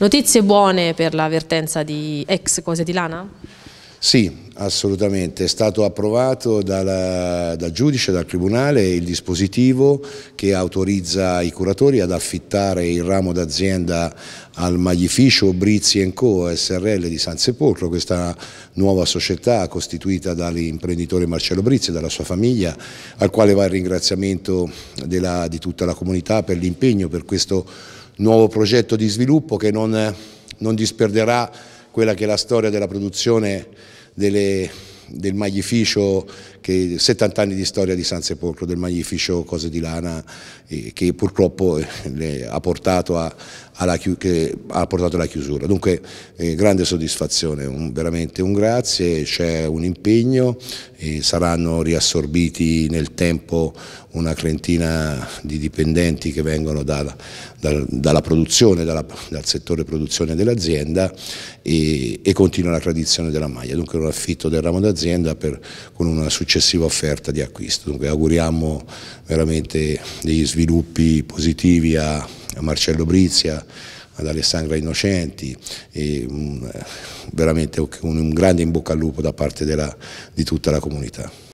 Notizie buone per la vertenza di ex cose di lana? Sì, assolutamente. È stato approvato dalla, dal giudice, dal tribunale, il dispositivo che autorizza i curatori ad affittare il ramo d'azienda al maglificio Brizzi Co. SRL di San Sepolcro, questa nuova società costituita dall'imprenditore Marcello Brizzi e dalla sua famiglia, al quale va il ringraziamento della, di tutta la comunità per l'impegno, per questo nuovo progetto di sviluppo che non, non disperderà quella che è la storia della produzione delle, del maglificio che 70 anni di storia di San Sepolcro, del magnificio Cose di Lana, eh, che purtroppo eh, ha, portato a, alla che ha, portato alla chiusura. Dunque eh, grande soddisfazione, un, veramente un grazie, c'è un impegno, saranno riassorbiti nel tempo una trentina di dipendenti che vengono da, da, dalla produzione, dalla, dal settore produzione dell'azienda e, e continua la tradizione della maglia, dunque un affitto del ramo d'azienda con una successiva eccessiva offerta di acquisto. Dunque auguriamo veramente degli sviluppi positivi a, a Marcello Brizia, ad Alessandra Innocenti, e, mh, mm, veramente un, un grande in bocca al lupo da parte della, di tutta la comunità.